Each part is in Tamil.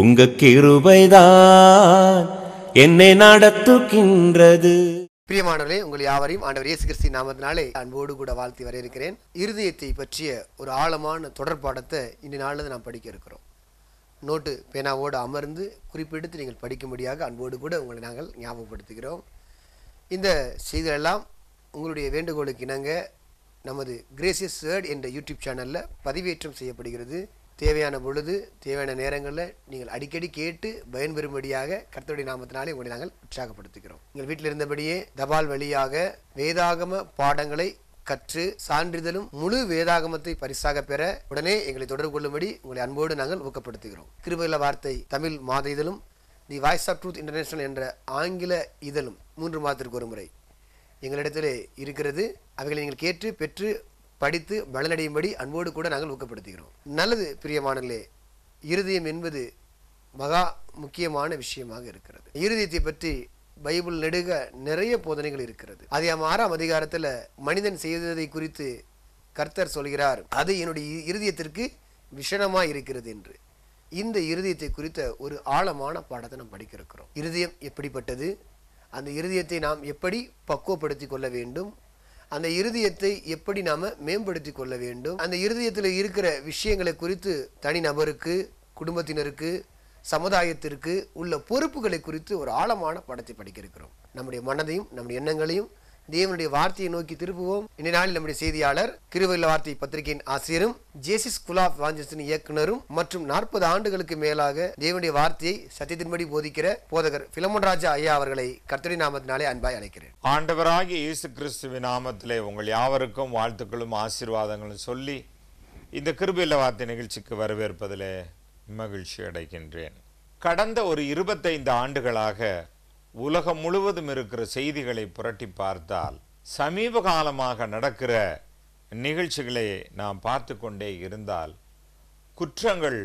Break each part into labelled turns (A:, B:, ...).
A: உங்க கிருபைதான் என்னை நடத்துகின்றது பிரியமானவர்களே உங்கள் யாவரையும்
B: ஆண்டவர் இயேசு கிறிஸ்தி நாமத்தினாலே அன்போடு கூட வாழ்த்தி வர இருக்கிறேன் இருதயத்தை பற்றிய ஒரு ஆழமான தொடர்பாடத்தை இந்த நாளில் நாம் படிக்க இருக்கிறோம் நோட்டு பேனாவோடு அமர்ந்து குறிப்பிடுத்து நீங்கள் படிக்கும்படியாக அன்போடு கூட உங்களை நாங்கள் ஞாபகப்படுத்துகிறோம் இந்த செய்திகளெல்லாம் உங்களுடைய வேண்டுகோளுக்கு இணங்க நமது கிரேசியஸ் வேர்ட் என்ற யூடியூப் சேனலில் பதிவேற்றம் செய்யப்படுகிறது தேவையான பொழுது தேவையான நேரங்களில் நீங்கள் அடிக்கடி கேட்டு பயன்பெறும்படியாக கர்த்தருடைய நாமத்தினாலே உங்களை நாங்கள் உற்சாகப்படுத்துகிறோம் எங்கள் வீட்டில் இருந்தபடியே தபால் வழியாக வேதாகம பாடங்களை கற்று சான்றிதழும் முழு வேதாகமத்தை பரிசாக பெற உடனே எங்களை தொடர்பு கொள்ளும்படி உங்களை அன்போடு நாங்கள் ஊக்கப்படுத்துகிறோம் கிருபையில வார்த்தை தமிழ் மாத இதழும் the voice of truth international என்ற ஆங்கில இதழும் மூன்று மாதத்திற்கு ஒரு முறை எங்களிடத்தில் இருக்கிறது அவைகளை நீங்கள் கேட்டு பெற்று படித்து பலனடையும்படி அன்போடு கூட நாங்கள் ஊக்கப்படுத்துகிறோம் நல்லது பிரியமானே இருதயம் என்பது மகா முக்கியமான விஷயமாக இருக்கிறது இருதயத்தை பற்றி பைபிள் நெடுக நிறைய போதனைகள் இருக்கிறது அதே ஆறாம் அதிகாரத்தில் மனிதன் செய்ததை குறித்து கர்த்தர் சொல்கிறார் அது என்னுடைய இருதயத்திற்கு விஷனமாக இருக்கிறது என்று இந்த இருதயத்தை குறித்த ஒரு ஆழமான பாடத்தை நாம் படிக்க இருக்கிறோம் இருதயம் எப்படிப்பட்டது அந்த இருதயத்தை நாம் எப்படி பக்குவப்படுத்தி கொள்ள வேண்டும் அந்த இருதயத்தை எப்படி நாம் மேம்படுத்தி கொள்ள வேண்டும் அந்த இருதயத்தில் இருக்கிற விஷயங்களை குறித்து தனி நபருக்கு குடும்பத்தினருக்கு சமுதாயத்திற்கு உள்ள பொறுப்புகளை குறித்து ஒரு ஆழமான படத்தை படிக்க இருக்கிறோம் நம்முடைய மனதையும் நம்முடைய எண்ணங்களையும் தேவனுடைய வார்த்தையை நோக்கி திரும்புவோம் இந்த நாளில் நம்முடைய செய்தியாளர் கிருவல்ல வார்த்தை பத்திரிகையின் ஆசிரியரும் ஜேசிஸ் குலாப் வாஞ்சஸின் இயக்குனரும் மற்றும் நாற்பது ஆண்டுகளுக்கு மேலாக தேவனுடைய வார்த்தையை சத்தியத்தின்படி போதிக்கிற போதகர் பிலமன் ராஜா ஐயா அவர்களை கர்த்தடி நாமத்தினாலே அன்பாய் அழைக்கிறேன்
C: ஆண்டவராக இயேசு கிறிஸ்துவின் நாமத்திலே உங்கள் யாவருக்கும் வாழ்த்துக்களும் ஆசீர்வாதங்களும் சொல்லி இந்த கிருபில்ல வார்த்தை நிகழ்ச்சிக்கு வரவேற்பதிலே மகிழ்ச்சி அடைகின்றேன் கடந்த ஒரு இருபத்தைந்து ஆண்டுகளாக உலகம் முழுவதும் இருக்கிற செய்திகளை புரட்டி பார்த்தால் சமீப காலமாக நடக்கிற நிகழ்ச்சிகளை நாம் பார்த்து கொண்டே இருந்தால் குற்றங்கள்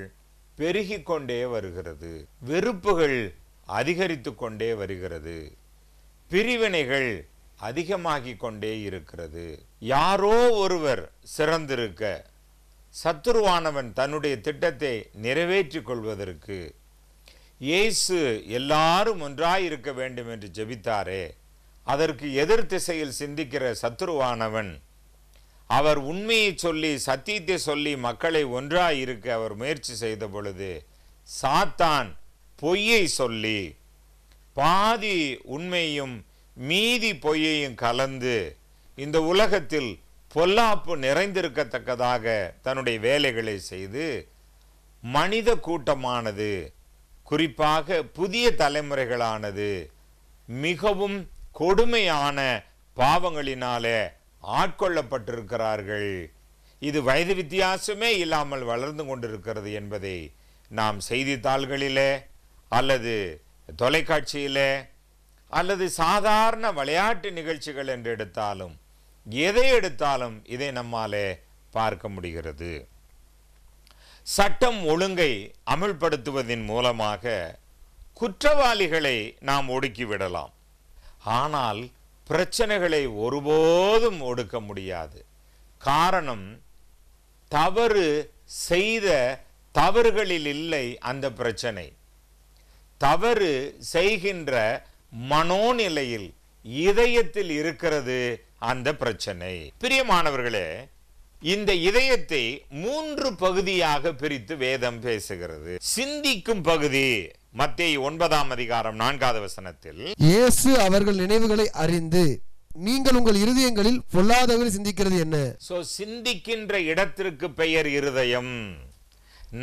C: பெருகி கொண்டே வருகிறது வெறுப்புகள் அதிகரித்து கொண்டே வருகிறது பிரிவினைகள் அதிகமாகிக் கொண்டே இருக்கிறது யாரோ ஒருவர் சிறந்திருக்க சத்துருவானவன் தன்னுடைய திட்டத்தை நிறைவேற்றிக் கொள்வதற்கு இயேசு எல்லாரும் ஒன்றாயிருக்க இருக்க வேண்டும் என்று ஜெபித்தாரே அதற்கு எதிர் திசையில் சிந்திக்கிற சத்துருவானவன் அவர் உண்மையை சொல்லி சத்தியத்தை சொல்லி மக்களை ஒன்றாயிருக்க இருக்க அவர் முயற்சி செய்த பொழுது சாத்தான் பொய்யை சொல்லி பாதி உண்மையும் மீதி பொய்யையும் கலந்து இந்த உலகத்தில் பொல்லாப்பு நிறைந்திருக்கத்தக்கதாக தன்னுடைய வேலைகளை செய்து மனித கூட்டமானது குறிப்பாக புதிய தலைமுறைகளானது மிகவும் கொடுமையான பாவங்களினாலே ஆட்கொள்ளப்பட்டிருக்கிறார்கள் இது வயது வித்தியாசமே இல்லாமல் வளர்ந்து கொண்டிருக்கிறது என்பதை நாம் செய்தித்தாள்களிலே அல்லது தொலைக்காட்சியிலே அல்லது சாதாரண விளையாட்டு நிகழ்ச்சிகள் என்று எடுத்தாலும் எதை எடுத்தாலும் இதை நம்மாலே பார்க்க முடிகிறது சட்டம் ஒழுங்கை அமல்படுத்துவதன் மூலமாக குற்றவாளிகளை நாம் ஒடுக்கிவிடலாம் ஆனால் பிரச்சனைகளை ஒருபோதும் ஒடுக்க முடியாது காரணம் தவறு செய்த தவறுகளில் இல்லை அந்த பிரச்சனை தவறு செய்கின்ற மனோநிலையில் இதயத்தில் இருக்கிறது அந்த பிரச்சனை பிரியமானவர்களே இந்த இதயத்தை மூன்று பகுதியாக பிரித்து வேதம் பேசுகிறது சிந்திக்கும் பகுதி மத்திய ஒன்பதாம் அதிகாரம் நான்காவது வசனத்தில்
B: இயேசு அவர்கள் நினைவுகளை அறிந்து நீங்கள் உங்கள் இருதயங்களில் பொல்லாதவர்கள் சிந்திக்கிறது என்ன
C: சோ சிந்திக்கின்ற இடத்திற்கு பெயர் இருதயம்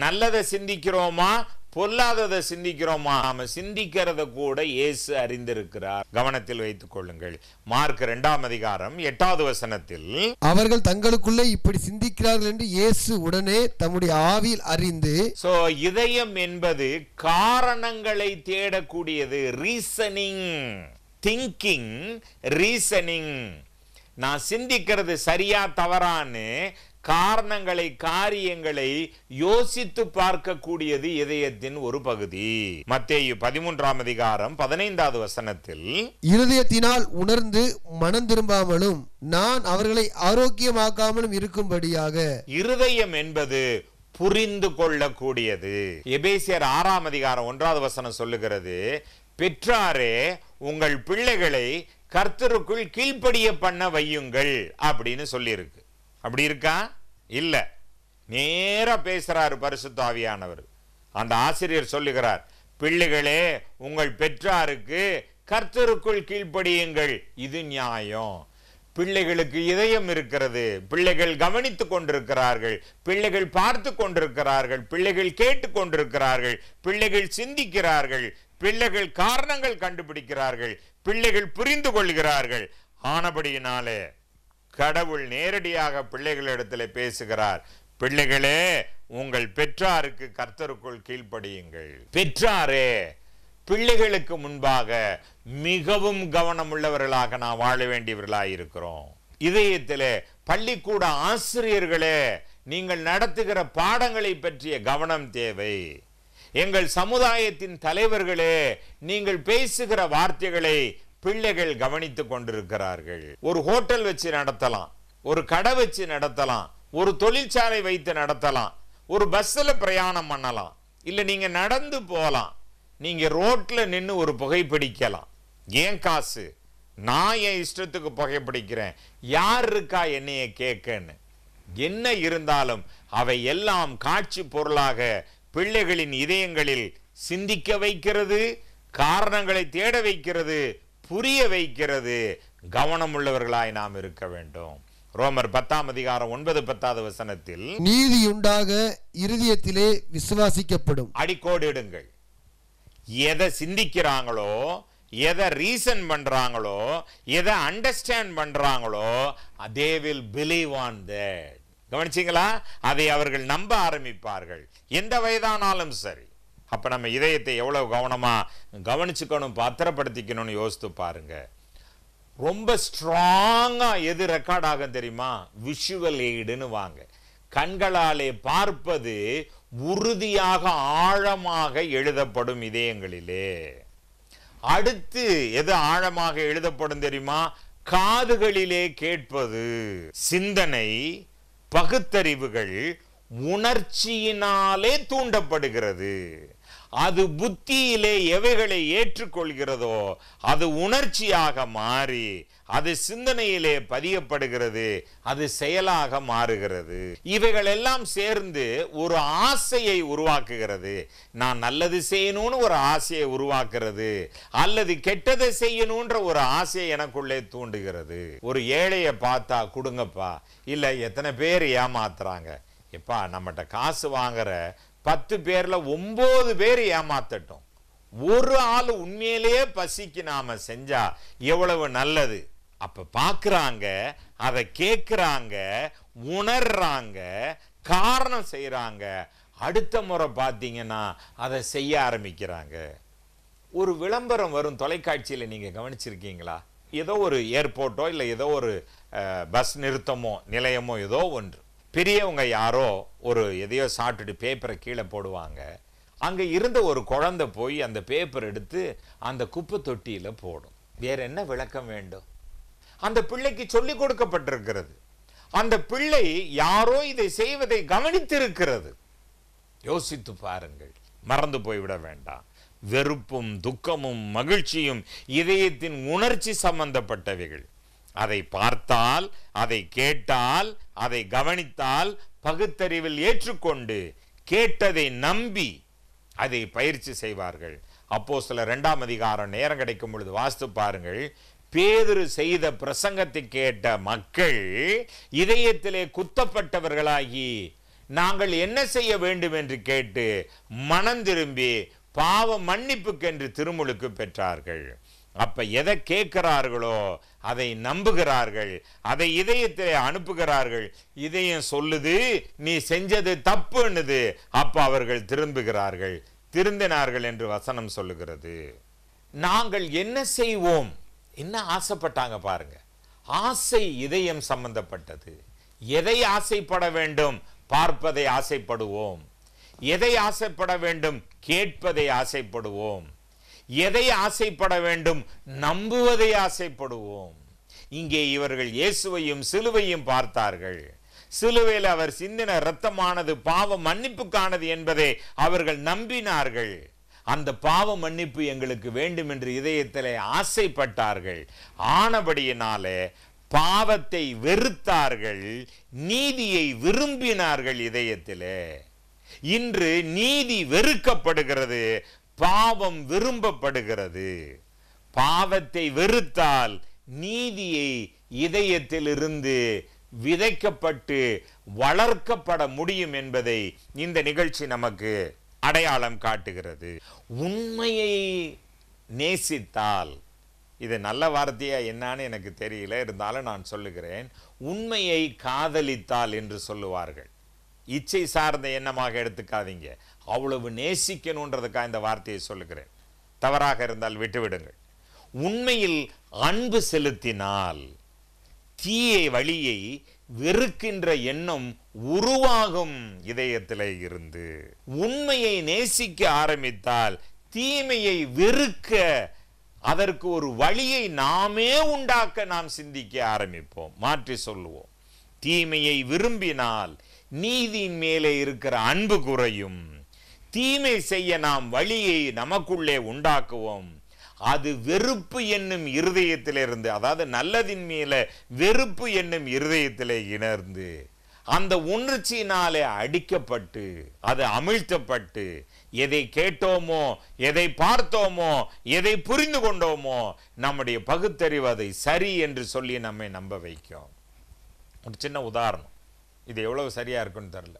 C: நல்லதை சிந்திக்கிறோமா பொல்லாததை சிந்திக்கிறோமா நாம சிந்திக்கிறத கூட இயேசு அறிந்திருக்கிறார் கவனத்தில் வைத்துக் கொள்ளுங்கள் மார்க் இரண்டாம் அதிகாரம் எட்டாவது வசனத்தில்
B: அவர்கள் தங்களுக்குள்ளே இப்படி சிந்திக்கிறார்கள் என்று இயேசு உடனே
C: தம்முடைய ஆவியில் அறிந்து சோ இதயம் என்பது காரணங்களை தேடக்கூடியது ரீசனிங் திங்கிங் ரீசனிங் நான் சிந்திக்கிறது சரியா தவறான்னு காரணங்களை காரியங்களை யோசித்து பார்க்கக்கூடியது இதயத்தின் ஒரு பகுதி மத்திய பதிமூன்றாம் அதிகாரம் பதினைந்தாவது வசனத்தில்
B: இருதயத்தினால் உணர்ந்து மனம் திரும்பாமலும் நான் அவர்களை ஆரோக்கியமாக்காமலும் இருக்கும்படியாக
C: இருதயம் என்பது புரிந்து கொள்ளக்கூடியது எபேசியர் ஆறாம் அதிகாரம் ஒன்றாவது வசனம் சொல்லுகிறது பெற்றாரே உங்கள் பிள்ளைகளை கர்த்தருக்குள் கீழ்ப்படிய பண்ண வையுங்கள் அப்படின்னு சொல்லியிருக்கு அப்படி இருக்கா இல்லை நேராக பேசுகிறார் பரிசுத்தாவியானவர் அந்த ஆசிரியர் சொல்லுகிறார் பிள்ளைகளே உங்கள் பெற்றாருக்கு கர்த்தருக்குள் கீழ்ப்படியுங்கள் இது நியாயம் பிள்ளைகளுக்கு இதயம் இருக்கிறது பிள்ளைகள் கவனித்து கொண்டிருக்கிறார்கள் பிள்ளைகள் பார்த்து கொண்டிருக்கிறார்கள் பிள்ளைகள் கேட்டு கொண்டிருக்கிறார்கள் பிள்ளைகள் சிந்திக்கிறார்கள் பிள்ளைகள் காரணங்கள் கண்டுபிடிக்கிறார்கள் பிள்ளைகள் புரிந்து கொள்கிறார்கள் ஆனபடியினாலே கடவுள் நேரடியாக பிள்ளைகளிடத்தில் பேசுகிறார் பிள்ளைகளே உங்கள் பெற்றாருக்கு கர்த்தருக்குள் கீழ்ப்படியுங்கள் பெற்றாரே பிள்ளைகளுக்கு முன்பாக மிகவும் கவனம் உள்ளவர்களாக நான் வாழ வேண்டியவர்களாக இருக்கிறோம் இதயத்தில் பள்ளிக்கூட ஆசிரியர்களே நீங்கள் நடத்துகிற பாடங்களை பற்றிய கவனம் தேவை எங்கள் சமுதாயத்தின் தலைவர்களே நீங்கள் பேசுகிற வார்த்தைகளை பிள்ளைகள் கவனித்து கொண்டிருக்கிறார்கள் ஒரு ஹோட்டல் வச்சு நடத்தலாம் ஒரு கடை வச்சு நடத்தலாம் ஒரு தொழிற்சாலை வைத்து நடத்தலாம் ஒரு பஸ்ஸில் பிரயாணம் பண்ணலாம் இல்லை நீங்கள் நடந்து போகலாம் நீங்கள் ரோட்டில் நின்று ஒரு புகைப்பிடிக்கலாம் ஏன் காசு நான் என் இஷ்டத்துக்கு புகைப்பிடிக்கிறேன் யார் இருக்கா என்னைய கேட்கன்னு என்ன இருந்தாலும் அவை எல்லாம் காட்சி பொருளாக பிள்ளைகளின் இதயங்களில் சிந்திக்க வைக்கிறது காரணங்களை தேட வைக்கிறது புரிய வைக்கிறது கவனமுள்ளவர்களாய் நாம் இருக்க வேண்டும் ரோமர் பத்தாம் அதிகாரம் ஒன்பது பத்தாவது வசனத்தில் நீதி
B: உண்டாக இருதயத்திலே விசுவாசிக்கப்படும்
C: அடிக்கோடிடுங்கள் எதை சிந்திக்கிறாங்களோ எதை ரீசன் பண்றாங்களோ எதை அண்டர்ஸ்டாண்ட் பண்றாங்களோ அதே வில் பிலீவ் ஆன் தட் கவனிச்சிங்களா அதை அவர்கள் நம்ப ஆரம்பிப்பார்கள் எந்த வயதானாலும் சரி அப்போ நம்ம இதயத்தை எவ்வளோ கவனமாக கவனிச்சுக்கணும் பத்திரப்படுத்திக்கணும்னு யோசித்து பாருங்கள் ரொம்ப ஸ்ட்ராங்காக எது ரெக்கார்ட் ஆகும் தெரியுமா விஷுவல் எய்டுன்னு வாங்க கண்களாலே பார்ப்பது உறுதியாக ஆழமாக எழுதப்படும் இதயங்களிலே அடுத்து எது ஆழமாக எழுதப்படும் தெரியுமா காதுகளிலே கேட்பது சிந்தனை பகுத்தறிவுகள் உணர்ச்சியினாலே தூண்டப்படுகிறது அது புத்தியிலே எவைகளை ஏற்றுக்கொள்கிறதோ அது உணர்ச்சியாக மாறி அது சிந்தனையிலே பதியப்படுகிறது அது செயலாக மாறுகிறது இவைகள் எல்லாம் சேர்ந்து ஒரு ஆசையை உருவாக்குகிறது நான் நல்லது செய்யணும்னு ஒரு ஆசையை உருவாக்குறது அல்லது கெட்டதை செய்யணும்ன்ற ஒரு ஆசையை எனக்குள்ளே தூண்டுகிறது ஒரு ஏழையை பார்த்தா கொடுங்கப்பா இல்லை எத்தனை பேர் ஏமாத்துறாங்க எப்பா நம்மகிட்ட காசு வாங்குற பத்து பேரில் ஒன்பது பேர் ஏமாத்தட்டும் ஒரு ஆள் உண்மையிலேயே பசிக்கு நாம் செஞ்சால் எவ்வளவு நல்லது அப்போ பார்க்குறாங்க அதை கேட்குறாங்க உணர்றாங்க காரணம் செய்கிறாங்க அடுத்த முறை பார்த்தீங்கன்னா அதை செய்ய ஆரம்பிக்கிறாங்க ஒரு விளம்பரம் வரும் தொலைக்காட்சியில் நீங்கள் கவனிச்சிருக்கீங்களா ஏதோ ஒரு ஏர்போர்ட்டோ இல்லை ஏதோ ஒரு பஸ் நிறுத்தமோ நிலையமோ ஏதோ ஒன்று பெரியவங்க யாரோ ஒரு எதையோ சாப்பிட்டுட்டு பேப்பரை கீழே போடுவாங்க அங்கே இருந்த ஒரு குழந்தை போய் அந்த பேப்பர் எடுத்து அந்த குப்பை தொட்டியில் போடும் வேற என்ன விளக்கம் வேண்டும் அந்த பிள்ளைக்கு சொல்லி கொடுக்கப்பட்டிருக்கிறது அந்த பிள்ளை யாரோ இதை செய்வதை கவனித்திருக்கிறது யோசித்து பாருங்கள் மறந்து போய்விட வேண்டாம் வெறுப்பும் துக்கமும் மகிழ்ச்சியும் இதயத்தின் உணர்ச்சி சம்பந்தப்பட்டவைகள் அதை பார்த்தால் அதை கேட்டால் அதை கவனித்தால் பகுத்தறிவில் ஏற்றுக்கொண்டு கேட்டதை நம்பி அதை பயிற்சி செய்வார்கள் அப்போ சில ரெண்டாம் அதிகாரம் நேரம் கிடைக்கும் பொழுது வாஸ்து பாருங்கள் பேதுரு செய்த பிரசங்கத்தை கேட்ட மக்கள் இதயத்திலே குத்தப்பட்டவர்களாகி நாங்கள் என்ன செய்ய வேண்டும் என்று கேட்டு மனம் திரும்பி பாவ மன்னிப்புக்கென்று திருமுழுக்கு பெற்றார்கள் அப்போ எதை கேட்கிறார்களோ அதை நம்புகிறார்கள் அதை இதயத்தை அனுப்புகிறார்கள் இதயம் சொல்லுது நீ செஞ்சது தப்புன்னுது அப்போ அவர்கள் திரும்புகிறார்கள் திருந்தினார்கள் என்று வசனம் சொல்லுகிறது நாங்கள் என்ன செய்வோம் என்ன ஆசைப்பட்டாங்க பாருங்க ஆசை இதயம் சம்பந்தப்பட்டது எதை ஆசைப்பட வேண்டும் பார்ப்பதை ஆசைப்படுவோம் எதை ஆசைப்பட வேண்டும் கேட்பதை ஆசைப்படுவோம் எதை ஆசைப்பட வேண்டும் நம்புவதை ஆசைப்படுவோம் இங்கே இவர்கள் இயேசுவையும் சிலுவையும் பார்த்தார்கள் சிலுவையில் அவர் சிந்தின இரத்தமானது பாவ மன்னிப்புக்கானது என்பதை அவர்கள் நம்பினார்கள் அந்த பாவ மன்னிப்பு எங்களுக்கு வேண்டும் என்று இதயத்திலே ஆசைப்பட்டார்கள் ஆனபடியினாலே பாவத்தை வெறுத்தார்கள் நீதியை விரும்பினார்கள் இதயத்திலே இன்று நீதி வெறுக்கப்படுகிறது பாவம் விரும்பப்படுகிறது பாவத்தை வெறுத்தால் நீதியை இதயத்தில் இருந்து விதைக்கப்பட்டு வளர்க்கப்பட முடியும் என்பதை இந்த நிகழ்ச்சி நமக்கு அடையாளம் காட்டுகிறது உண்மையை நேசித்தால் இது நல்ல வார்த்தையா என்னான்னு எனக்கு தெரியல இருந்தாலும் நான் சொல்லுகிறேன் உண்மையை காதலித்தால் என்று சொல்லுவார்கள் இச்சை சார்ந்த எண்ணமாக எடுத்துக்காதீங்க அவ்வளவு நேசிக்கணுன்றதுக்காக இந்த வார்த்தையை சொல்லுகிறேன் தவறாக இருந்தால் விட்டுவிடுங்கள் உண்மையில் அன்பு செலுத்தினால் தீயை வழியை வெறுக்கின்ற எண்ணம் உருவாகும் இதயத்திலே இருந்து உண்மையை நேசிக்க ஆரம்பித்தால் தீமையை வெறுக்க அதற்கு ஒரு வழியை நாமே உண்டாக்க நாம் சிந்திக்க ஆரம்பிப்போம் மாற்றி சொல்லுவோம் தீமையை விரும்பினால் நீதியின் மேலே இருக்கிற அன்பு குறையும் தீமை செய்ய நாம் வழியை நமக்குள்ளே உண்டாக்குவோம் அது வெறுப்பு என்னும் இருதயத்திலிருந்து அதாவது நல்லதின் மேல வெறுப்பு என்னும் இருதயத்திலே இணர்ந்து அந்த உணர்ச்சியினாலே அடிக்கப்பட்டு அது அமிழ்த்தப்பட்டு எதை கேட்டோமோ எதை பார்த்தோமோ எதை புரிந்து கொண்டோமோ நம்முடைய பகுத்தறிவு அதை சரி என்று சொல்லி நம்மை நம்ப வைக்கும் ஒரு சின்ன உதாரணம் இது எவ்வளவு சரியாக இருக்குன்னு தெரில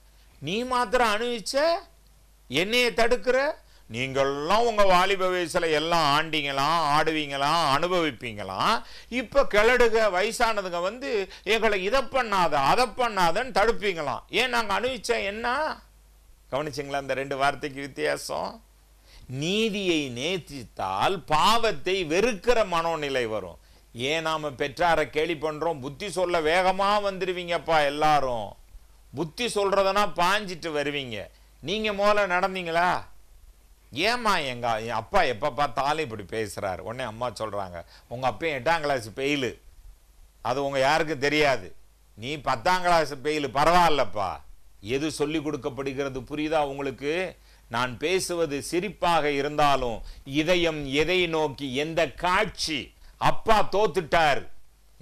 C: நீ மாத்திரம் அனுபவிச்ச என்னையை தடுக்கிற நீங்கள்லாம் உங்கள் வாலிப வயசில் எல்லாம் ஆண்டிங்களாம் ஆடுவீங்களாம் அனுபவிப்பீங்களாம் இப்போ கிளடுக வயசானதுங்க வந்து எங்களை இதை பண்ணாத அதை பண்ணாதன்னு தடுப்பீங்களாம் ஏன் நாங்கள் அனுபவிச்சா என்ன கவனிச்சிங்களா அந்த ரெண்டு வார்த்தைக்கு வித்தியாசம் நீதியை நேசித்தால் பாவத்தை வெறுக்கிற மனோநிலை வரும் ஏன் நாம் பெற்றாரை கேலி பண்ணுறோம் புத்தி சொல்ல வேகமாக வந்துடுவீங்கப்பா எல்லாரும் புத்தி சொல்கிறதுனா பாஞ்சிட்டு வருவீங்க நீங்கள் மோல நடந்தீங்களா ஏம்மா எங்க என் அப்பா எப்போ பார்த்தாலும் இப்படி பேசுறாரு உடனே அம்மா சொல்கிறாங்க உங்கள் அப்பையும் எட்டாம் கிளாஸ் பெயிலு அது உங்கள் யாருக்கும் தெரியாது நீ பத்தாம் கிளாஸ் பெயிலு பரவாயில்லப்பா எது சொல்லி கொடுக்கப்படுகிறது புரியுதா உங்களுக்கு நான் பேசுவது சிரிப்பாக இருந்தாலும் இதயம் எதை நோக்கி எந்த காட்சி அப்பா தோத்துட்டார்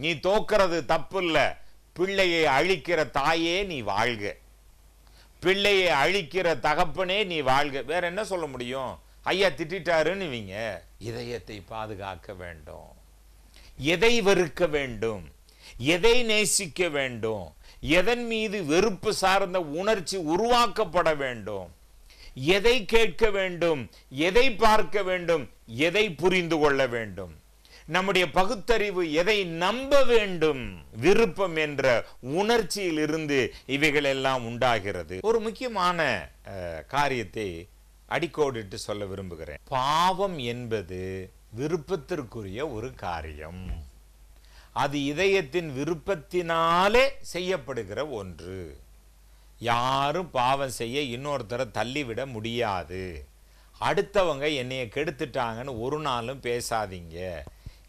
C: நீ தோக்கிறது தப்பு இல்லை பிள்ளையை அழிக்கிற தாயே நீ வாழ்க பிள்ளையை அழிக்கிற தகப்பனே நீ வாழ்க வேற என்ன சொல்ல முடியும் ஐயா திட்டாருன்னு இவங்க இதயத்தை பாதுகாக்க வேண்டும் எதை வெறுக்க வேண்டும் எதை நேசிக்க வேண்டும் எதன் மீது வெறுப்பு சார்ந்த உணர்ச்சி உருவாக்கப்பட வேண்டும் எதை கேட்க வேண்டும் எதை பார்க்க வேண்டும் எதை புரிந்து கொள்ள வேண்டும் நம்முடைய பகுத்தறிவு எதை நம்ப வேண்டும் விருப்பம் என்ற உணர்ச்சியில் இருந்து இவைகள் எல்லாம் உண்டாகிறது ஒரு முக்கியமான காரியத்தை அடிக்கோடிட்டு சொல்ல விரும்புகிறேன் பாவம் என்பது விருப்பத்திற்குரிய ஒரு காரியம் அது இதயத்தின் விருப்பத்தினாலே செய்யப்படுகிற ஒன்று யாரும் பாவம் செய்ய இன்னொருத்தரை தள்ளிவிட முடியாது அடுத்தவங்க என்னைய கெடுத்துட்டாங்கன்னு ஒரு நாளும் பேசாதீங்க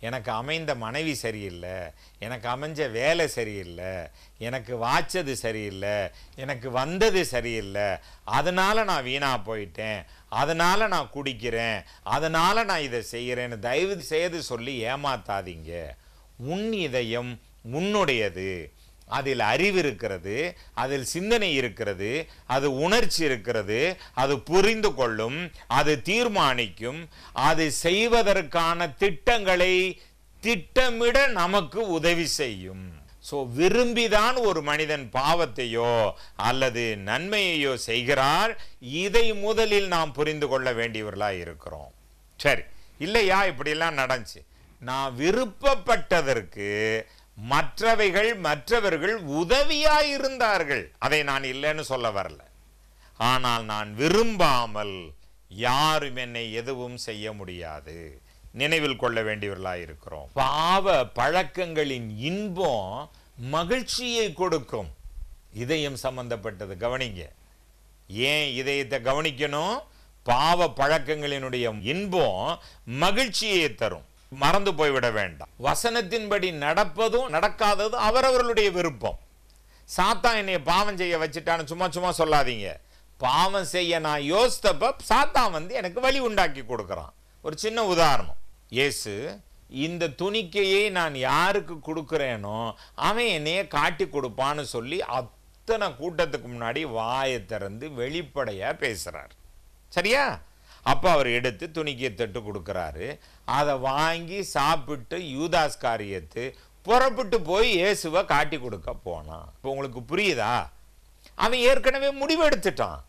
C: எனக்கு அமைந்த மனைவி சரியில்லை எனக்கு அமைஞ்ச வேலை சரியில்லை எனக்கு வாச்சது சரியில்லை எனக்கு வந்தது சரியில்லை அதனால் நான் வீணாக போயிட்டேன் அதனால் நான் குடிக்கிறேன் அதனால் நான் இதை செய்கிறேன்னு தயவு செய்து சொல்லி ஏமாத்தாதீங்க உன் இதயம் உன்னுடையது அதில் அறிவு இருக்கிறது அதில் சிந்தனை இருக்கிறது அது உணர்ச்சி இருக்கிறது அது புரிந்து கொள்ளும் அது தீர்மானிக்கும் அது செய்வதற்கான திட்டங்களை திட்டமிட நமக்கு உதவி செய்யும் ஸோ விரும்பிதான் ஒரு மனிதன் பாவத்தையோ அல்லது நன்மையையோ செய்கிறார் இதை முதலில் நாம் புரிந்து கொள்ள வேண்டியவர்களாக இருக்கிறோம் சரி இல்லையா இப்படிலாம் நடந்துச்சு நான் விருப்பப்பட்டதற்கு மற்றவைகள் மற்றவர்கள் உதவியாயிருந்தார்கள் இருந்தார்கள் அதை நான் இல்லைன்னு சொல்ல வரல ஆனால் நான் விரும்பாமல் யாரும் என்னை எதுவும் செய்ய முடியாது நினைவில் கொள்ள வேண்டியவர்களாக இருக்கிறோம் பாவ பழக்கங்களின் இன்பம் மகிழ்ச்சியை கொடுக்கும் இதயம் சம்பந்தப்பட்டது கவனிங்க ஏன் இதயத்தை கவனிக்கணும் பாவ பழக்கங்களினுடைய இன்பம் மகிழ்ச்சியை தரும் மறந்து போய்விட வேண்டாம் வசனத்தின்படி நடப்பதும் நடக்காததும் அவரவர்களுடைய விருப்பம் சாத்தா என்னை பாவம் செய்ய வச்சுட்டான்னு சும்மா சும்மா சொல்லாதீங்க பாவம் செய்ய நான் யோசித்தப்ப சாத்தா வந்து எனக்கு வழி உண்டாக்கி கொடுக்குறான் ஒரு சின்ன உதாரணம் ஏசு இந்த துணிக்கையை நான் யாருக்கு கொடுக்குறேனோ அவன் என்னைய காட்டி கொடுப்பான்னு சொல்லி அத்தனை கூட்டத்துக்கு முன்னாடி வாயை திறந்து வெளிப்படையாக பேசுகிறார் சரியா அப்போ அவர் எடுத்து துணிக்கையை தட்டு கொடுக்குறாரு அதை வாங்கி சாப்பிட்டு யூதாஸ் காரியத்து புறப்பட்டு போய் இயேசுவை காட்டி கொடுக்க போனான் இப்போ உங்களுக்கு புரியுதா அவன் ஏற்கனவே முடிவெடுத்துட்டான்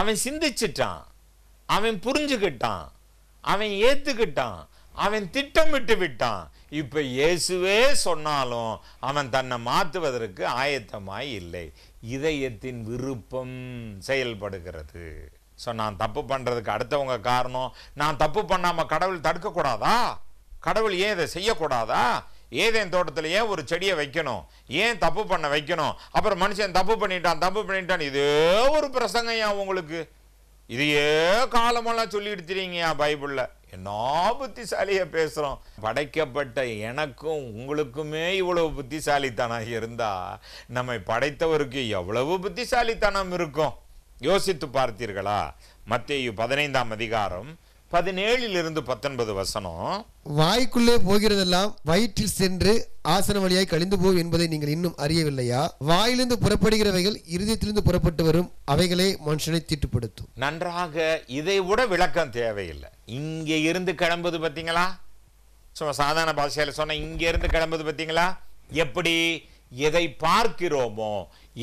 C: அவன் சிந்திச்சிட்டான் அவன் புரிஞ்சுக்கிட்டான் அவன் ஏற்றுக்கிட்டான் அவன் திட்டமிட்டு விட்டான் இப்போ இயேசுவே சொன்னாலும் அவன் தன்னை மாற்றுவதற்கு ஆயத்தமாய் இல்லை இதயத்தின் விருப்பம் செயல்படுகிறது ஸோ நான் தப்பு பண்ணுறதுக்கு அடுத்தவங்க காரணம் நான் தப்பு பண்ணாமல் கடவுள் தடுக்கக்கூடாதா கடவுள் ஏன் இதை செய்யக்கூடாதா ஏதேன் தோட்டத்தில் ஏன் ஒரு செடியை வைக்கணும் ஏன் தப்பு பண்ண வைக்கணும் அப்புறம் மனுஷன் தப்பு பண்ணிட்டான் தப்பு பண்ணிட்டான் இதே ஒரு பிரசங்கையா உங்களுக்கு இதையே காலமெல்லாம் சொல்லிடுத்துறீங்க பைபிளில் என்ன புத்திசாலியை பேசுகிறோம் படைக்கப்பட்ட எனக்கும் உங்களுக்குமே இவ்வளவு புத்திசாலித்தனம் இருந்தால் நம்மை படைத்தவருக்கு எவ்வளவு புத்திசாலித்தனம் இருக்கும் யோசித்து பார்த்தீர்களா மத்திய பதினைந்தாம் அதிகாரம் பதினேழிலிருந்து பத்தொன்பது வசனம்
B: வாய்க்குள்ளே போகிறதெல்லாம் வயிற்றில் சென்று ஆசன வழியாய் கழிந்து போகும் என்பதை நீங்கள் இன்னும் அறியவில்லையா வாயிலிருந்து புறப்படுகிறவைகள் இருதயத்திலிருந்து புறப்பட்டு வரும் அவைகளே மனுஷனை தீட்டுப்படுத்தும்
C: நன்றாக இதை விட விளக்கம் தேவையில்லை இங்கே இருந்து கிளம்புது பார்த்தீங்களா சும்மா சாதாரண பாஷையில் சொன்ன இங்கே இருந்து கிளம்புது பார்த்தீங்களா எப்படி எதை பார்க்கிறோமோ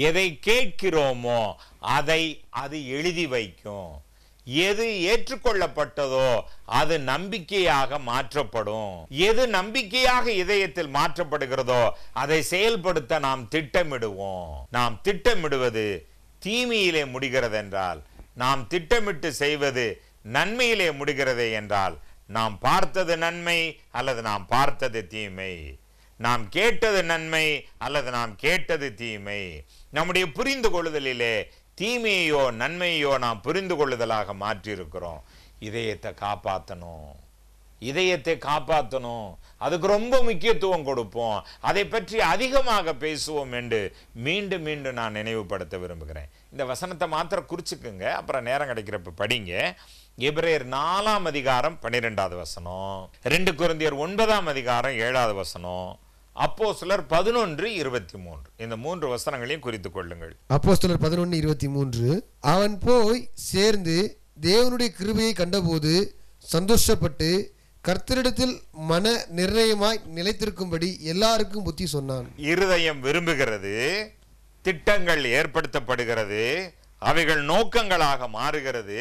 C: எதை கேட்கிறோமோ அதை அது எழுதி வைக்கும் எது ஏற்றுக்கொள்ளப்பட்டதோ அது நம்பிக்கையாக மாற்றப்படும் எது நம்பிக்கையாக இதயத்தில் மாற்றப்படுகிறதோ அதை செயல்படுத்த நாம் திட்டமிடுவோம் நாம் திட்டமிடுவது தீமையிலே முடிகிறது என்றால் நாம் திட்டமிட்டு செய்வது நன்மையிலே முடிகிறது என்றால் நாம் பார்த்தது நன்மை அல்லது நாம் பார்த்தது தீமை நாம் கேட்டது நன்மை அல்லது நாம் கேட்டது தீமை நம்முடைய புரிந்து கொள்ளுதலிலே தீமையோ நன்மையோ நாம் புரிந்து கொள்ளுதலாக மாற்றியிருக்கிறோம் இதயத்தை காப்பாற்றணும் இதயத்தை காப்பாற்றணும் அதுக்கு ரொம்ப முக்கியத்துவம் கொடுப்போம் அதை பற்றி அதிகமாக பேசுவோம் என்று மீண்டும் மீண்டும் நான் நினைவுபடுத்த விரும்புகிறேன் இந்த வசனத்தை மாத்திரம் குறிச்சுக்குங்க அப்புறம் நேரம் கிடைக்கிறப்ப படிங்க எபிரேயர் நாலாம் அதிகாரம் பன்னிரெண்டாவது வசனம் ரெண்டு குருந்தியர் ஒன்பதாம் அதிகாரம் ஏழாவது வசனம் அப்போ சிலர் பதினொன்று இருபத்தி மூன்று இந்த மூன்று வசனங்களையும் குறித்துக் கொள்ளுங்கள்
B: அப்போ சிலர் பதினொன்று இருபத்தி மூன்று அவன் போய் சேர்ந்து தேவனுடைய கிருபையை கண்டபோது சந்தோஷப்பட்டு கர்த்தரிடத்தில் மன நிர்ணயமாய் நிலைத்திருக்கும்படி எல்லாருக்கும் புத்தி சொன்னான்
C: இருதயம் விரும்புகிறது திட்டங்கள் ஏற்படுத்தப்படுகிறது அவைகள் நோக்கங்களாக மாறுகிறது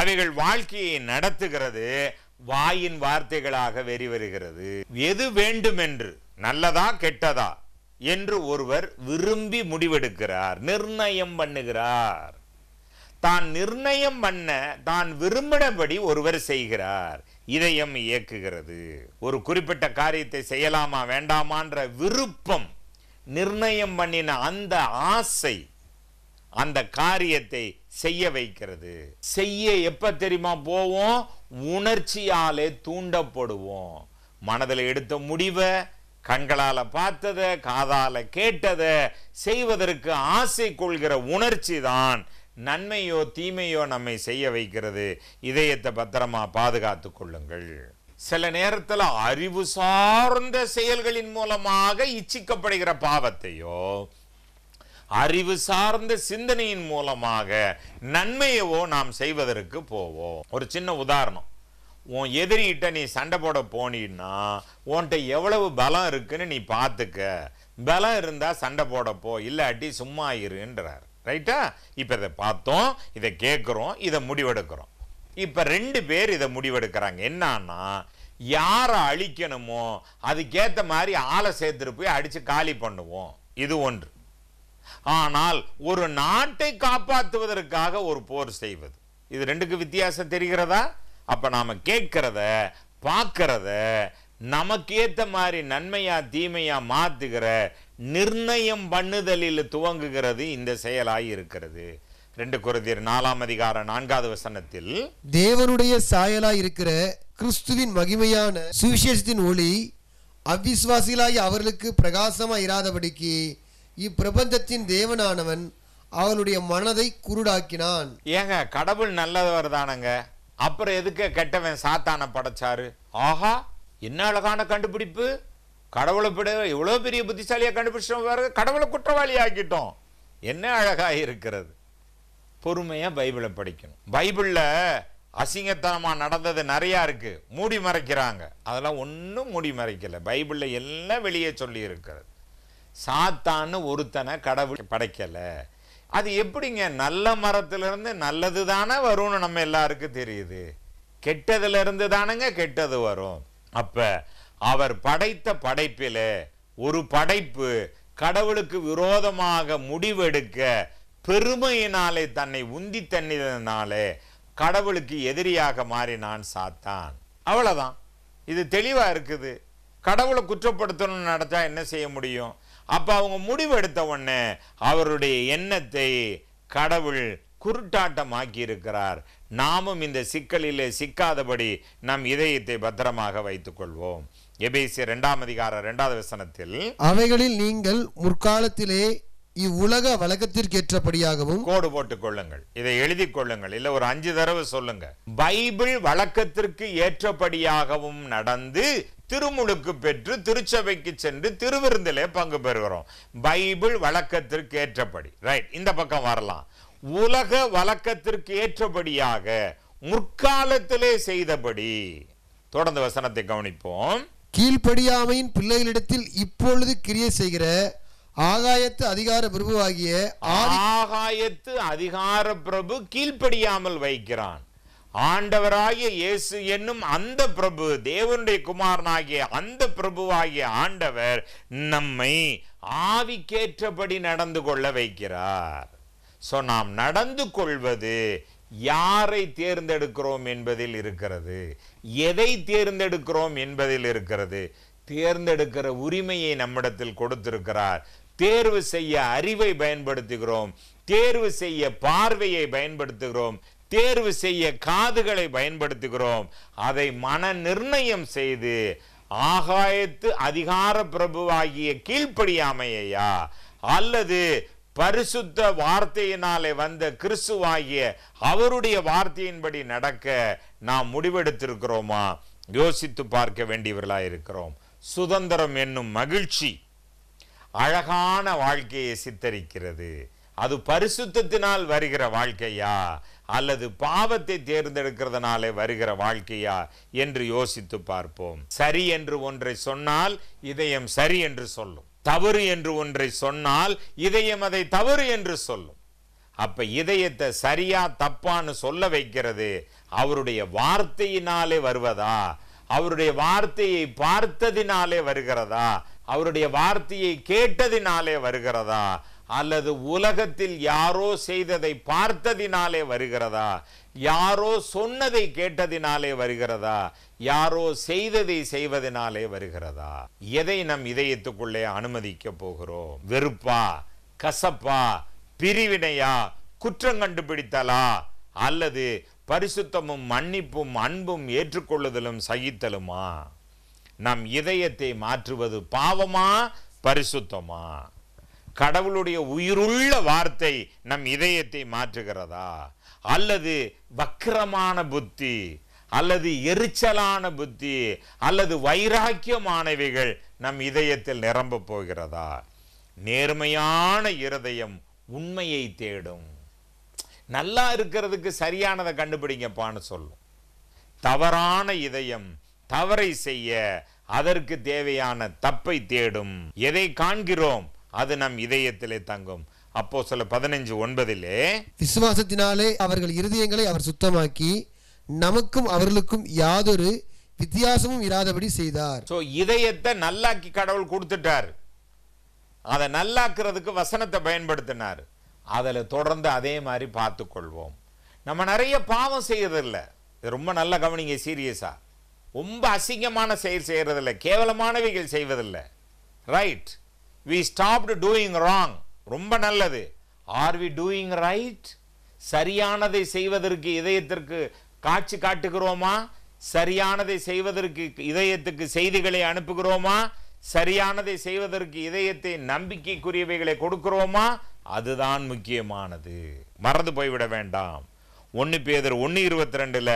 C: அவைகள் வாழ்க்கையை நடத்துகிறது வாயின் வார்த்தைகளாக வெறி வருகிறது எது வேண்டும் என்று நல்லதா கெட்டதா என்று ஒருவர் விரும்பி முடிவெடுக்கிறார் நிர்ணயம் பண்ணுகிறார் தான் நிர்ணயம் பண்ண தான் விரும்பினபடி ஒருவர் செய்கிறார் இதயம் இயக்குகிறது ஒரு குறிப்பிட்ட காரியத்தை செய்யலாமா வேண்டாமான்ற விருப்பம் நிர்ணயம் பண்ணின அந்த ஆசை அந்த காரியத்தை செய்ய வைக்கிறது செய்ய எப்ப தெரியுமா போவோம் உணர்ச்சியாலே தூண்டப்படுவோம் மனதில் எடுத்த முடிவை கண்களால பார்த்ததை காதால கேட்டதை செய்வதற்கு ஆசை கொள்கிற உணர்ச்சி தான் நன்மையோ தீமையோ நம்மை செய்ய வைக்கிறது இதயத்தை பத்திரமா பாதுகாத்து கொள்ளுங்கள் சில நேரத்தில் அறிவு சார்ந்த செயல்களின் மூலமாக இச்சிக்கப்படுகிற பாவத்தையோ அறிவு சார்ந்த சிந்தனையின் மூலமாக நன்மையவோ நாம் செய்வதற்கு போவோம் ஒரு சின்ன உதாரணம் உன் எதிரிகிட்ட நீ சண்டை போட போனின்னா உன்கிட்ட எவ்வளவு பலம் இருக்குன்னு நீ பார்த்துக்க பலம் இருந்தால் சண்டை போட போ இல்லாட்டி சும்மா இருன்றார் ரைட்டா இப்போ இதை பார்த்தோம் இதை கேட்குறோம் இதை முடிவெடுக்கிறோம் இப்போ ரெண்டு பேர் இதை முடிவெடுக்கிறாங்க என்னன்னா யாரை அழிக்கணுமோ அதுக்கேற்ற மாதிரி ஆளை சேர்த்துட்டு போய் அடித்து காலி பண்ணுவோம் இது ஒன்று ஆனால் ஒரு நாட்டை காப்பாற்றுவதற்காக ஒரு போர் செய்வது இது ரெண்டுக்கு வித்தியாசம் தெரிகிறதா அப்போ நாம் கேட்குறத பார்க்கறத நமக்கேற்ற மாதிரி நன்மையா தீமையா மாற்றுகிற நிர்ணயம் பண்ணுதலில் துவங்குகிறது இந்த செயலாய் இருக்கிறது ரெண்டு குருதியர் நாலாம் அதிகார நான்காவது வசனத்தில்
B: தேவனுடைய சாயலாய் இருக்கிற கிறிஸ்துவின் மகிமையான சுவிசேஷத்தின் ஒளி அவ்விசுவாசிகளாய் அவர்களுக்கு பிரகாசமாக இராதபடிக்கு இப்பிரபஞ்சத்தின் தேவனானவன் அவளுடைய மனதை குருடாக்கினான்
C: ஏங்க கடவுள் நல்லவர் தானங்க அப்புறம் எதுக்க கெட்டவன் சாத்தான படைச்சாரு ஆஹா என்ன அழகான கண்டுபிடிப்பு கடவுளை பிட எவ்வளோ பெரிய புத்திசாலியாக கண்டுபிடிச்சோம் வேறு கடவுளை குற்றவாளி ஆக்கிட்டோம் என்ன அழகாக இருக்கிறது பொறுமையாக பைபிளை படிக்கணும் பைபிளில் அசிங்கத்தனமாக நடந்தது நிறையா இருக்குது மூடி மறைக்கிறாங்க அதெல்லாம் ஒன்றும் மூடி மறைக்கலை பைபிளில் எல்லாம் வெளியே சொல்லி இருக்கிறது சாத்தான்னு ஒருத்தனை கடவுள் படைக்கலை அது எப்படிங்க நல்ல மரத்திலிருந்து நல்லது தானே வரும்னு நம்ம எல்லாருக்கும் தெரியுது இருந்து தானுங்க கெட்டது வரும் அப்போ அவர் படைத்த படைப்பில் ஒரு படைப்பு கடவுளுக்கு விரோதமாக முடிவெடுக்க பெருமையினாலே தன்னை உந்தி தண்ணினாலே கடவுளுக்கு எதிரியாக மாறினான் சாத்தான் அவ்வளோதான் இது தெளிவாக இருக்குது கடவுளை குற்றப்படுத்தணும்னு நடத்தா என்ன செய்ய முடியும் அப்போ அவங்க முடிவெடுத்த உடனே அவருடைய எண்ணத்தை கடவுள் குருட்டாட்டமாக்கி இருக்கிறார் நாமும் இந்த சிக்கலிலே சிக்காதபடி நம் இதயத்தை பத்திரமாக வைத்துக் கொள்வோம் எபேசி இரண்டாம் அதிகார இரண்டாவது வசனத்தில்
B: அவைகளில் நீங்கள் முற்காலத்திலே இவ்வுலக வழக்கத்திற்கு ஏற்றபடியாகவும் கோடு போட்டுக்
C: கொள்ளுங்கள் இதை எழுதி கொள்ளுங்கள் இல்ல ஒரு அஞ்சு தடவை சொல்லுங்க பைபிள் வழக்கத்திற்கு ஏற்றபடியாகவும் நடந்து திருமுழுக்கு பெற்று திருச்சபைக்கு சென்று திருவிருந்திலே பங்கு பெறுகிறோம் பைபிள் வழக்கத்திற்கு ஏற்றபடி ரைட் இந்த பக்கம் வரலாம் உலக வழக்கத்திற்கு ஏற்றபடியாக முற்காலத்திலே செய்தபடி தொடர்ந்து வசனத்தை கவனிப்போம்
B: கீழ்படியாமையின் பிள்ளைகளிடத்தில் இப்பொழுது கிரியை செய்கிற ஆகாயத்து அதிகார பிரபுவாகிய
C: ஆகாயத்து அதிகார பிரபு கீழ்ப்படியாமல் வைக்கிறான் ஆண்டவராகிய இயேசு என்னும் அந்த பிரபு தேவனுடைய குமாரனாகிய அந்த பிரபுவாகிய ஆண்டவர் நம்மை ஆவிக்கேற்றபடி நடந்து கொள்ள வைக்கிறார் சோ நாம் நடந்து கொள்வது யாரை தேர்ந்தெடுக்கிறோம் என்பதில் இருக்கிறது எதை தேர்ந்தெடுக்கிறோம் என்பதில் இருக்கிறது தேர்ந்தெடுக்கிற உரிமையை நம்மிடத்தில் கொடுத்திருக்கிறார் தேர்வு செய்ய அறிவை பயன்படுத்துகிறோம் தேர்வு செய்ய பார்வையை பயன்படுத்துகிறோம் தேர்வு செய்ய காதுகளை பயன்படுத்துகிறோம் அதை மன நிர்ணயம் செய்து ஆகாயத்து அதிகார பிரபுவாகிய கீழ்ப்படியாமையா அல்லது பரிசுத்த வார்த்தையினாலே வந்த கிறிஸ்துவாகிய அவருடைய வார்த்தையின்படி நடக்க நாம் முடிவெடுத்திருக்கிறோமா யோசித்து பார்க்க வேண்டியவர்களாக இருக்கிறோம் சுதந்திரம் என்னும் மகிழ்ச்சி அழகான வாழ்க்கையை சித்தரிக்கிறது அது பரிசுத்தினால் வருகிற வாழ்க்கையா அல்லது பாவத்தை தேர்ந்தெடுக்கிறதுனாலே வருகிற வாழ்க்கையா என்று யோசித்து பார்ப்போம் சரி என்று ஒன்றை சொன்னால் இதயம் சரி என்று சொல்லும் தவறு என்று ஒன்றை சொன்னால் இதயம் அதை தவறு என்று சொல்லும் அப்ப இதயத்தை சரியா தப்பான்னு சொல்ல வைக்கிறது அவருடைய வார்த்தையினாலே வருவதா அவருடைய வார்த்தையை பார்த்ததினாலே வருகிறதா அவருடைய வார்த்தையை கேட்டதினாலே வருகிறதா அல்லது உலகத்தில் யாரோ செய்ததை பார்த்ததினாலே வருகிறதா யாரோ சொன்னதை கேட்டதினாலே வருகிறதா யாரோ செய்ததை செய்வதனாலே வருகிறதா எதை நம் இதயத்துக்குள்ளே அனுமதிக்க போகிறோம் வெறுப்பா கசப்பா பிரிவினையா குற்றம் கண்டுபிடித்தலா அல்லது பரிசுத்தமும் மன்னிப்பும் அன்பும் ஏற்றுக்கொள்ளுதலும் சகித்தலுமா நம் இதயத்தை மாற்றுவது பாவமா பரிசுத்தமா கடவுளுடைய உயிருள்ள வார்த்தை நம் இதயத்தை மாற்றுகிறதா அல்லது வக்கிரமான புத்தி அல்லது எரிச்சலான புத்தி அல்லது வைராக்கியமானவைகள் நம் இதயத்தில் நிரம்ப போகிறதா நேர்மையான இருதயம் உண்மையை தேடும் நல்லா இருக்கிறதுக்கு சரியானதை கண்டுபிடிங்கப்பான்னு சொல்லும் தவறான இதயம் தவறை செய்ய அதற்கு தேவையான தப்பை தேடும் எதை காண்கிறோம் அது நம் இதயத்திலே தங்கும் அப்போ சொல்ல பதினஞ்சு ஒன்பதிலே
B: விசுவாசத்தினாலே அவர்கள் இருதயங்களை அவர் சுத்தமாக்கி நமக்கும் அவர்களுக்கும் யாதொரு வித்தியாசமும் இராதபடி செய்தார்
C: ஸோ இதயத்தை நல்லாக்கி கடவுள் கொடுத்துட்டார் அதை நல்லாக்குறதுக்கு வசனத்தை பயன்படுத்தினார் அதில் தொடர்ந்து அதே மாதிரி பார்த்து கொள்வோம் நம்ம நிறைய பாவம் செய்யறதில்ல இது ரொம்ப நல்லா கவனிங்க சீரியஸாக ரொம்ப அசிங்கமான செயல் செய்கிறதில்ல கேவலமானவைகள் செய்வதில்லை right we stopped doing wrong ரொம்ப நல்லது ஆர் வி டூயிங் ரைட் சரியானதை செய்வதற்கு இதயத்திற்கு காட்சி காட்டுகிறோமா சரியானதை செய்வதற்கு இதயத்துக்கு செய்திகளை அனுப்புகிறோமா சரியானதை செய்வதற்கு இதயத்தை நம்பிக்கைக்குரியவைகளை கொடுக்கிறோமா அதுதான் முக்கியமானது மறந்து போய்விட வேண்டாம் ஒன்று பேதர் ஒன்று இருபத்தி ரெண்டில்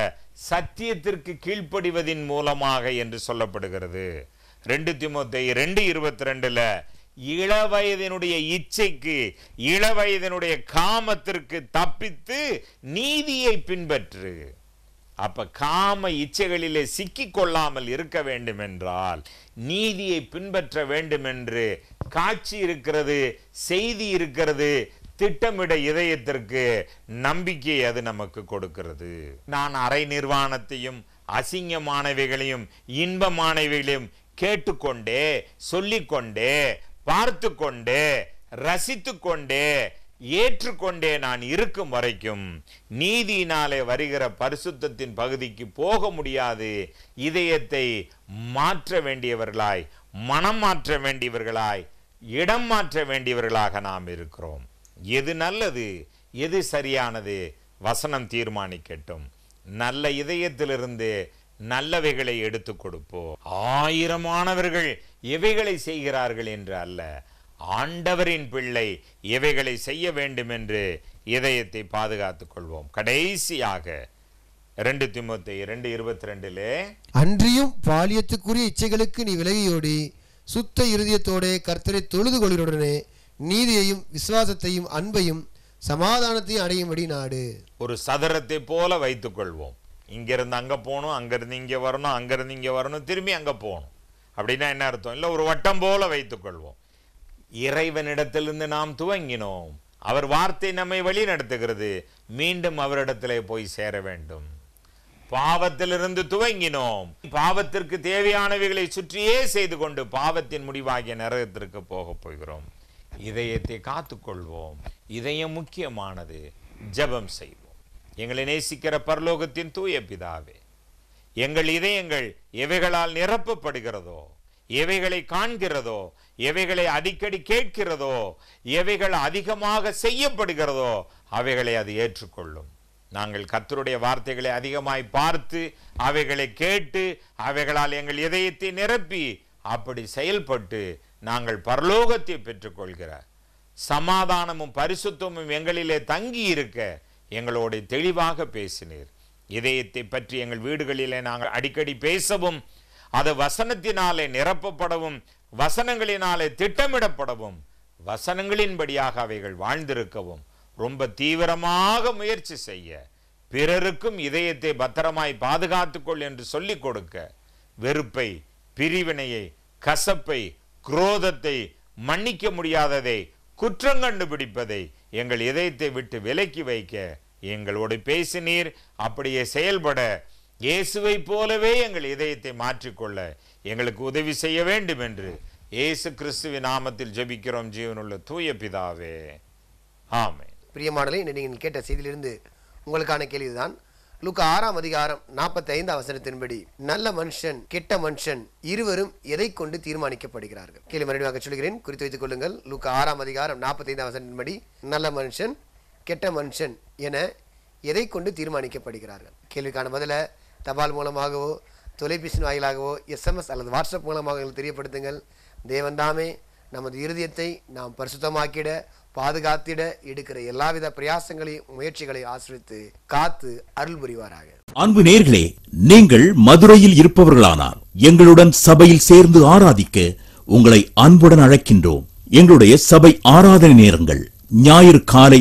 C: சத்தியத்திற்கு கீழ்ப்படிவதின் மூலமாக என்று சொல்லப்படுகிறது ரெண்டு திமுத்தை ரெண்டு இருபத்தி ரெண்டில் இளவயதினுடைய இச்சைக்கு இளவயதினுடைய காமத்திற்கு தப்பித்து நீதியை பின்பற்று அப்ப காம இச்சைகளிலே சிக்கிக்கொள்ளாமல் இருக்க வேண்டும் என்றால் நீதியை பின்பற்ற வேண்டும் என்று காட்சி இருக்கிறது செய்தி இருக்கிறது திட்டமிட இதயத்திற்கு நம்பிக்கையை அது நமக்கு கொடுக்கிறது நான் அரை நிர்வாணத்தையும் அசிங்கமானவைகளையும் இன்பமானவைகளையும் கேட்டுக்கொண்டே சொல்லிக்கொண்டே பார்த்து கொண்டு ரசித்து கொண்டு ஏற்றுக்கொண்டே நான் இருக்கும் வரைக்கும் நீதியினாலே வருகிற பரிசுத்தத்தின் பகுதிக்கு போக முடியாது இதயத்தை மாற்ற வேண்டியவர்களாய் மனம் மாற்ற வேண்டியவர்களாய் இடம் மாற்ற வேண்டியவர்களாக நாம் இருக்கிறோம் எது நல்லது எது சரியானது வசனம் தீர்மானிக்கட்டும் நல்ல இதயத்திலிருந்து நல்லவைகளை எடுத்து கொடுப்போம் ஆயிரமானவர்கள் எவைகளை செய்கிறார்கள் என்று அல்ல ஆண்டவரின் பிள்ளை எவைகளை செய்ய வேண்டும் என்று இதயத்தை பாதுகாத்துக் கொள்வோம் கடைசியாக ரெண்டு திமுத்த இரண்டு இருபத்தி ரெண்டிலே
B: அன்றியும் பாலியத்துக்குரிய இச்சைகளுக்கு நீ விலகியோடி சுத்த இருதயத்தோடே கர்த்தரை தொழுது கொள்கிறோடனே நீதியையும் விசுவாசத்தையும் அன்பையும் சமாதானத்தையும் அடையும்படி நாடு
C: ஒரு சதுரத்தை போல வைத்துக்கொள்வோம் இங்கிருந்து அங்கே போகணும் அங்கேருந்து இங்கே வரணும் அங்கேருந்து இங்கே வரணும் திரும்பி அங்கே போகணும் அப்படின்னா என்ன அர்த்தம் இல்லை ஒரு வட்டம் போல வைத்துக்கொள்வோம் இறைவனிடத்திலிருந்து நாம் துவங்கினோம் அவர் வார்த்தை நம்மை வழி நடத்துகிறது மீண்டும் அவரிடத்திலே போய் சேர வேண்டும் பாவத்திலிருந்து துவங்கினோம் பாவத்திற்கு தேவையானவைகளை சுற்றியே செய்து கொண்டு பாவத்தின் முடிவாகிய நரகத்திற்கு போக போகிறோம் இதயத்தை காத்துக்கொள்வோம் இதயம் முக்கியமானது ஜபம் செய்வோம் எங்களை நேசிக்கிற பரலோகத்தின் தூய பிதாவே எங்கள் இதயங்கள் எவைகளால் நிரப்பப்படுகிறதோ எவைகளை காண்கிறதோ எவைகளை அடிக்கடி கேட்கிறதோ எவைகள் அதிகமாக செய்யப்படுகிறதோ அவைகளை அது ஏற்றுக்கொள்ளும் நாங்கள் கத்தருடைய வார்த்தைகளை அதிகமாய் பார்த்து அவைகளை கேட்டு அவைகளால் எங்கள் இதயத்தை நிரப்பி அப்படி செயல்பட்டு நாங்கள் பரலோகத்தை பெற்றுக்கொள்கிற சமாதானமும் பரிசுத்தமும் எங்களிலே தங்கி இருக்க எங்களோடு தெளிவாக பேசினீர் இதயத்தை பற்றி எங்கள் வீடுகளிலே நாங்கள் அடிக்கடி பேசவும் அது வசனத்தினாலே நிரப்பப்படவும் வசனங்களினாலே திட்டமிடப்படவும் வசனங்களின்படியாக அவைகள் வாழ்ந்திருக்கவும் ரொம்ப தீவிரமாக முயற்சி செய்ய பிறருக்கும் இதயத்தை பத்திரமாய் பாதுகாத்துக்கொள் என்று சொல்லிக் கொடுக்க வெறுப்பை பிரிவினையை கசப்பை குரோதத்தை மன்னிக்க முடியாததை குற்றம் கண்டுபிடிப்பதை எங்கள் இதயத்தை விட்டு விலக்கி வைக்க எங்களோடு பேசினீர் அப்படியே செயல்பட இயேசுவை போலவே எங்கள் இதயத்தை மாற்றிக்கொள்ள எங்களுக்கு உதவி செய்ய வேண்டும் என்று இயேசு கிறிஸ்துவின் நாமத்தில் ஜெபிக்கிறோம் ஜீவனுள்ள தூய பிதாவே ஆமே மாடலை நீங்கள் கேட்ட செய்தியிலிருந்து
B: உங்களுக்கான கேள்விதான் லுக்க ஆறாம் அதிகாரம் நாற்பத்தைந்து அவசரத்தின்படி நல்ல மனுஷன் கெட்ட மனுஷன் இருவரும் எதை கொண்டு தீர்மானிக்கப்படுகிறார்கள் கேள்வி மறுபடியாக சொல்கிறேன் குறித்து வைத்துக் கொள்ளுங்கள் லுக்க ஆறாம் அதிகாரம் நாற்பத்தைந்து அவசரத்தின்படி நல்ல மனுஷன் கெட்ட மனுஷன் என எதை கொண்டு தீர்மானிக்கப்படுகிறார்கள் கேள்விக்கான பதில தபால் மூலமாகவோ தொலைபேசி வாயிலாகவோ எஸ்எம்எஸ் அல்லது வாட்ஸ்அப் மூலமாக தெரியப்படுத்துங்கள் தேவன்தாமே நமது இருதயத்தை நாம் பரிசுத்தமாக்கிட பாதுகாத்திட எடுக்கிற எல்லாவித பிரயாசங்களையும் முயற்சிகளை ஆசிரித்து காத்து அருள் புரிவாராக
A: அன்பு நேர்களே நீங்கள் மதுரையில் இருப்பவர்களானால் எங்களுடன் சபையில் சேர்ந்து ஆராதிக்க உங்களை அன்புடன் அழைக்கின்றோம் எங்களுடைய சபை ஆராதனை நேரங்கள் ஞாயிறு காலை